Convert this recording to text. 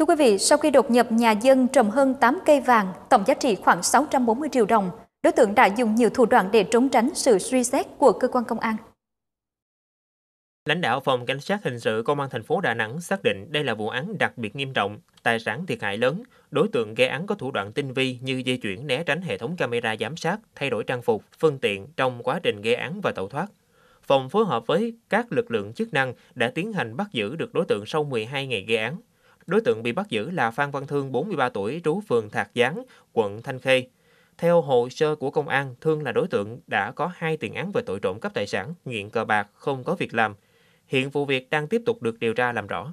Thưa quý vị, sau khi đột nhập nhà dân trồng hơn 8 cây vàng, tổng giá trị khoảng 640 triệu đồng, đối tượng đã dùng nhiều thủ đoạn để trốn tránh sự truy xét của cơ quan công an. Lãnh đạo phòng cảnh sát hình sự công an thành phố Đà Nẵng xác định đây là vụ án đặc biệt nghiêm trọng, tài sản thiệt hại lớn, đối tượng gây án có thủ đoạn tinh vi như di chuyển né tránh hệ thống camera giám sát, thay đổi trang phục, phương tiện trong quá trình gây án và tẩu thoát. Phòng phối hợp với các lực lượng chức năng đã tiến hành bắt giữ được đối tượng sau 12 ngày gây án. Đối tượng bị bắt giữ là Phan Văn Thương, 43 tuổi, trú phường Thạc Gián, quận Thanh Khê. Theo hồ sơ của công an, Thương là đối tượng đã có hai tiền án về tội trộm cắp tài sản, nghiện cờ bạc, không có việc làm. Hiện vụ việc đang tiếp tục được điều tra làm rõ.